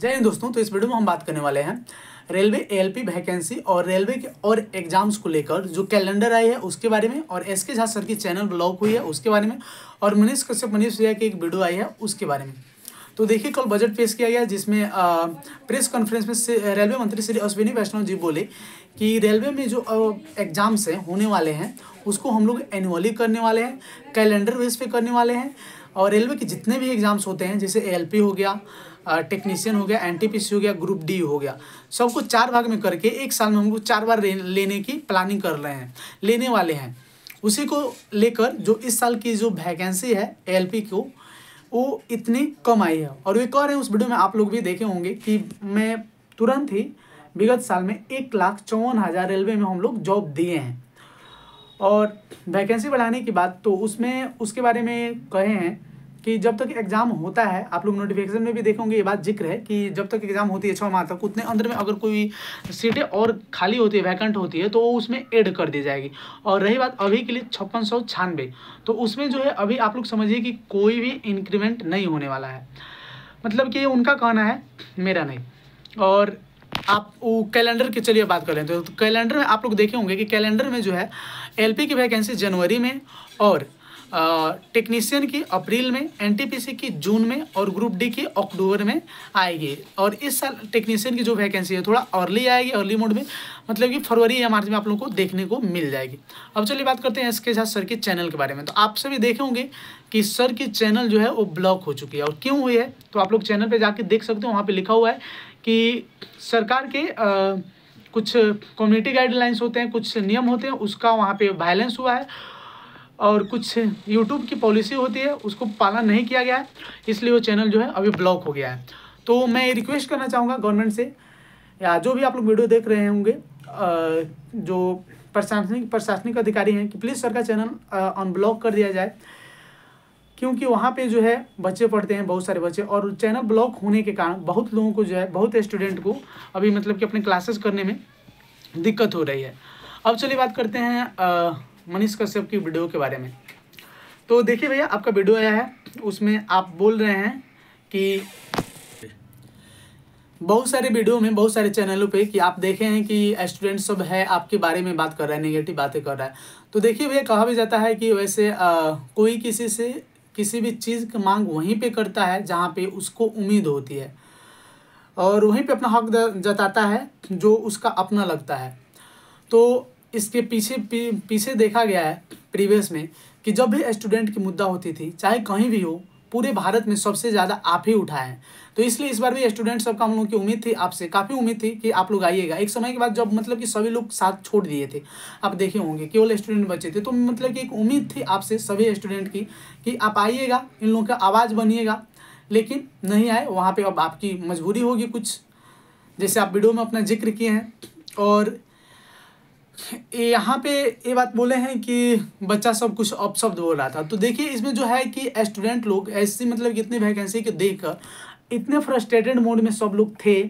जय हिंद दोस्तों तो इस वीडियो में हम बात करने वाले हैं रेलवे एएलपी वैकेंसी और रेलवे के और एग्जाम्स को लेकर जो कैलेंडर आई है उसके बारे में और एस के झा सर की चैनल ब्लॉक हुई है उसके बारे में और मनीष कश्यप मनीष भैया की एक वीडियो आई है उसके बारे में तो देखिए कल बजट पेश किया गया जिसमें आ, प्रेस कॉन्फ्रेंस में रेलवे मंत्री श्री अश्विनी वैष्णव जी बोले कि रेलवे में जो एग्ज़ाम्स हैं होने वाले हैं उसको हम लोग एनुअली करने वाले हैं कैलेंडर वेज पे करने वाले हैं और रेलवे के जितने भी एग्ज़ाम्स होते हैं जैसे ए हो गया टेक्नीशियन हो गया एन हो गया ग्रुप डी हो गया सबको चार भाग में करके एक साल में हमको चार बार लेने की प्लानिंग कर रहे हैं लेने वाले हैं उसी को लेकर जो इस साल की जो वैकेंसी है ए को वो इतनी कम आई है और एक और हैं उस वीडियो में आप लोग भी देखे होंगे कि मैं तुरंत ही विगत साल में एक लाख चौवन हज़ार रेलवे में हम लोग जॉब दिए हैं और वैकेंसी बढ़ाने की बात तो उसमें उसके बारे में कहे हैं कि जब तक एग्जाम होता है आप लोग नोटिफिकेशन में भी देखेंगे ये बात जिक्र है कि जब तक एग्जाम होती है छः माह तक उतने अंदर में अगर कोई सीटें और खाली होती है वैकेंट होती है तो वो उसमें ऐड कर दी जाएगी और रही बात अभी के लिए छप्पन सौ छानबे तो उसमें जो है अभी आप लोग समझिए कि कोई भी इंक्रीमेंट नहीं होने वाला है मतलब कि उनका कहना है मेरा नहीं और आप वो कैलेंडर की चलिए बात कर लेते हैं तो कैलेंडर में आप लोग देखे होंगे कि कैलेंडर में जो है एलपी की वैकेंसी जनवरी में और टेक्नीशियन की अप्रैल में एनटीपीसी की जून में और ग्रुप डी की अक्टूबर में आएगी और इस साल टेक्नीशियन की जो वैकेंसी है थोड़ा अर्ली आएगी अर्ली मोड में मतलब कि फरवरी या मार्च में आप लोगों को देखने को मिल जाएगी अब चलिए बात करते हैं इसके साथ सर के चैनल के बारे में तो आप सभी देखे होंगे कि सर की चैनल जो है वो ब्लॉक हो चुकी है और क्यों हुई है तो आप लोग चैनल पर जाके देख सकते हो वहाँ पर लिखा हुआ है कि सरकार के आ, कुछ कम्युनिटी गाइडलाइंस होते हैं कुछ नियम होते हैं उसका वहाँ पे वायलेंस हुआ है और कुछ यूट्यूब की पॉलिसी होती है उसको पालन नहीं किया गया है इसलिए वो चैनल जो है अभी ब्लॉक हो गया है तो मैं ये रिक्वेस्ट करना चाहूँगा गवर्नमेंट से या जो भी आप लोग वीडियो देख रहे होंगे जो प्रशासनिक प्रशासनिक अधिकारी हैं कि प्लीज़ सर का चैनल अनब्लॉक कर दिया जाए क्योंकि वहाँ पे जो है बच्चे पढ़ते हैं बहुत सारे बच्चे और चैनल ब्लॉक होने के कारण बहुत लोगों को जो है बहुत स्टूडेंट को अभी मतलब कि अपने क्लासेस करने में दिक्कत हो रही है अब चलिए बात करते हैं मनीष कश्यप की वीडियो के बारे में तो देखिए भैया आपका वीडियो आया है उसमें आप बोल रहे हैं कि बहुत सारे वीडियो में बहुत सारे चैनलों पे कि आप देखे हैं कि स्टूडेंट सब है आपके बारे में बात कर रहा है निगेटिव बातें कर रहा है तो देखिए भैया कहा भी जाता है कि वैसे आ, कोई किसी से किसी भी चीज़ की मांग वहीं पे करता है जहाँ पे उसको उम्मीद होती है और वहीं पे अपना हक जताता है जो उसका अपना लगता है तो इसके पीछे पीछे देखा गया है प्रीवियस में कि जब भी स्टूडेंट की मुद्दा होती थी चाहे कहीं भी हो पूरे भारत में सबसे ज़्यादा आप ही उठाए हैं तो इसलिए इस बार भी स्टूडेंट सबका हम लोग की उम्मीद थी आपसे काफ़ी उम्मीद थी कि आप लोग आइएगा एक समय के बाद जब मतलब कि सभी लोग साथ छोड़ दिए थे आप देखे होंगे केवल स्टूडेंट बचे थे तो मतलब कि एक उम्मीद थी आपसे सभी स्टूडेंट की कि आप आइएगा इन लोगों का आवाज़ बनिएगा लेकिन नहीं आए वहाँ पर अब आपकी मजबूरी होगी कुछ जैसे आप वीडियो में अपना जिक्र किए हैं और यहाँ पे ये बात बोले हैं कि बच्चा सब कुछ अपशब्द बोल रहा था तो देखिए इसमें जो है कि स्टूडेंट लोग ऐसी मतलब कितनी वैकेंसी को देख कर इतने फ्रस्ट्रेटेड मोड में सब लोग थे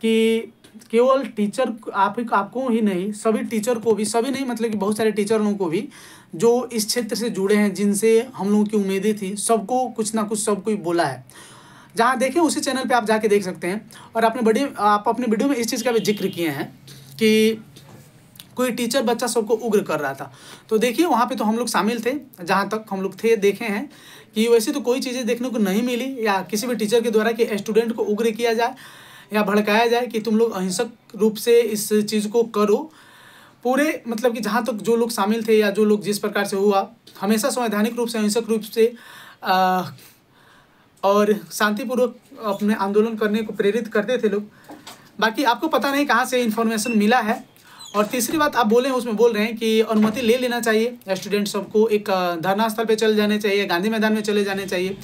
कि केवल टीचर आप आपको ही नहीं सभी टीचर को भी सभी नहीं मतलब कि बहुत सारे टीचर लोगों को भी जो इस क्षेत्र से जुड़े हैं जिनसे हम लोगों की उम्मीदें थी सबको कुछ ना कुछ सबको बोला है जहाँ देखें उसी चैनल पे आप जाके देख सकते हैं और आपने बड़ी आप अपने वीडियो में इस चीज़ का भी जिक्र किए हैं कि कोई टीचर बच्चा सबको उग्र कर रहा था तो देखिए वहाँ पे तो हम लोग शामिल थे जहाँ तक हम लोग थे देखे हैं कि वैसे तो कोई चीज़ें देखने को नहीं मिली या किसी भी टीचर के द्वारा कि स्टूडेंट को उग्र किया जाए या भड़काया जाए कि तुम लोग अहिंसक रूप से इस चीज़ को करो पूरे मतलब कि जहाँ तक तो जो लोग शामिल थे या जो लोग जिस प्रकार से हुआ हमेशा संवैधानिक रूप से अहिंसक रूप से आ, और शांतिपूर्वक अपने आंदोलन करने को प्रेरित करते थे लोग बाकी आपको पता नहीं कहाँ से इन्फॉर्मेशन मिला है और तीसरी बात आप बोले उसमें बोल रहे हैं कि अनुमति ले लेना चाहिए स्टूडेंट सबको एक धरना स्थल पर चले जाने चाहिए गांधी मैदान में चले जाने चाहिए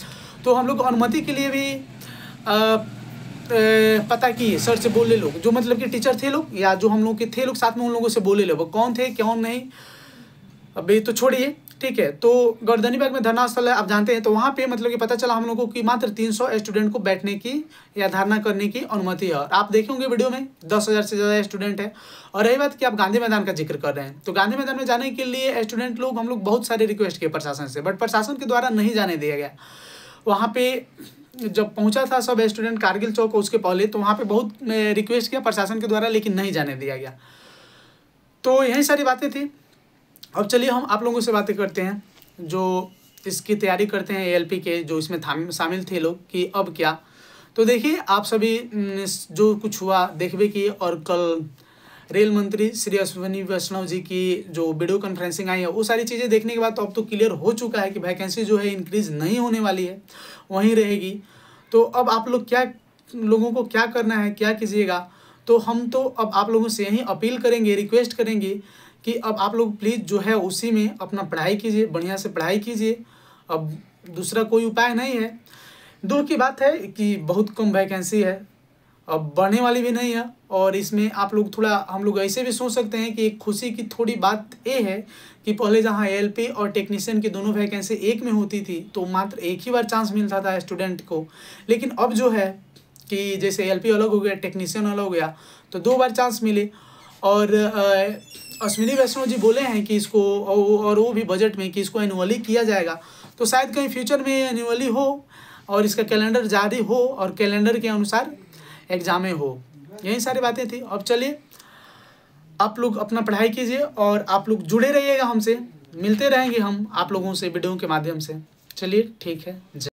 तो हम लोग अनुमति के लिए भी आ, पता किए सर से बोले लोग जो मतलब कि टीचर थे लोग या जो हम लोग के थे लोग साथ में उन लोगों से बोले लोग कौन थे कौन नहीं अभी तो छोड़िए ठीक है तो गर्दनीबाग में धरना स्थल है आप जानते हैं तो वहाँ पे मतलब कि पता चला हम लोगों को कि मात्र 300 स्टूडेंट को बैठने की या धारणा करने की अनुमति है और आप देखेंगे वीडियो में दस हज़ार से ज़्यादा स्टूडेंट है और रही बात कि आप गांधी मैदान का जिक्र कर रहे हैं तो गांधी मैदान में जाने के लिए स्टूडेंट लोग हम लोग बहुत सारे रिक्वेस्ट किए प्रशासन से बट प्रशासन के द्वारा नहीं जाने दिया गया वहाँ पे जब पहुंचा था सब स्टूडेंट कारगिल चौक उसके पहले तो वहाँ पे बहुत रिक्वेस्ट किया प्रशासन के द्वारा लेकिन नहीं जाने दिया गया तो यही सारी बातें थी अब चलिए हम आप लोगों से बातें करते हैं जो इसकी तैयारी करते हैं एएलपी के जो इसमें शामिल थे लोग कि अब क्या तो देखिए आप सभी जो कुछ हुआ देखबे की और कल रेल मंत्री श्री अश्विनी वैष्णव जी की जो वीडियो कॉन्फ्रेंसिंग आई है वो सारी चीज़ें देखने के बाद तो अब तो क्लियर हो चुका है कि वैकेंसी जो है इंक्रीज नहीं होने वाली है वहीं रहेगी तो अब आप लोग क्या लोगों को क्या करना है क्या कीजिएगा तो हम तो अब आप लोगों से यही अपील करेंगे रिक्वेस्ट करेंगे कि अब आप लोग प्लीज़ जो है उसी में अपना पढ़ाई कीजिए बढ़िया से पढ़ाई कीजिए अब दूसरा कोई उपाय नहीं है दूर की बात है कि बहुत कम वैकेंसी है अब बढ़ने वाली भी नहीं है और इसमें आप लोग थोड़ा हम लोग ऐसे भी सोच सकते हैं कि एक खुशी की थोड़ी बात ये है कि पहले जहाँ एल और टेक्नीशियन की दोनों वैकेंसी एक में होती थी तो मात्र एक ही बार चांस मिलता था स्टूडेंट को लेकिन अब जो है कि जैसे एल अलग हो गया टेक्नीशियन अलग हो गया तो दो बार चांस मिले और अश्विनी वैष्णव जी बोले हैं कि इसको और वो भी बजट में कि इसको एनुअली किया जाएगा तो शायद कहीं फ्यूचर में एनुअली हो और इसका कैलेंडर जारी हो और कैलेंडर के अनुसार एग्ज़ामें हो यही सारी बातें थी अब चलिए आप लोग अपना पढ़ाई कीजिए और आप लोग जुड़े रहिएगा हमसे मिलते रहेंगे हम आप लोगों से वीडियो के माध्यम से चलिए ठीक है